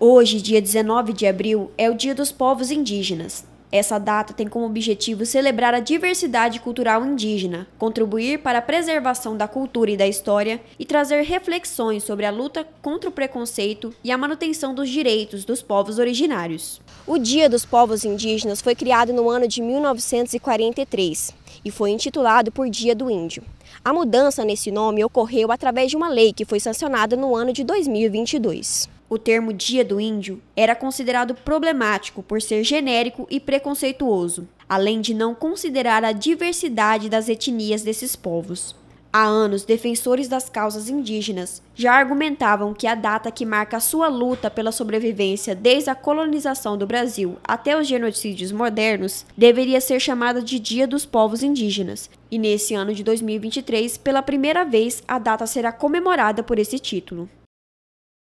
Hoje, dia 19 de abril, é o Dia dos Povos Indígenas. Essa data tem como objetivo celebrar a diversidade cultural indígena, contribuir para a preservação da cultura e da história e trazer reflexões sobre a luta contra o preconceito e a manutenção dos direitos dos povos originários. O Dia dos Povos Indígenas foi criado no ano de 1943 e foi intitulado por Dia do Índio. A mudança nesse nome ocorreu através de uma lei que foi sancionada no ano de 2022. O termo Dia do Índio era considerado problemático por ser genérico e preconceituoso, além de não considerar a diversidade das etnias desses povos. Há anos, defensores das causas indígenas já argumentavam que a data que marca a sua luta pela sobrevivência desde a colonização do Brasil até os genocídios modernos deveria ser chamada de Dia dos Povos Indígenas, e nesse ano de 2023, pela primeira vez, a data será comemorada por esse título.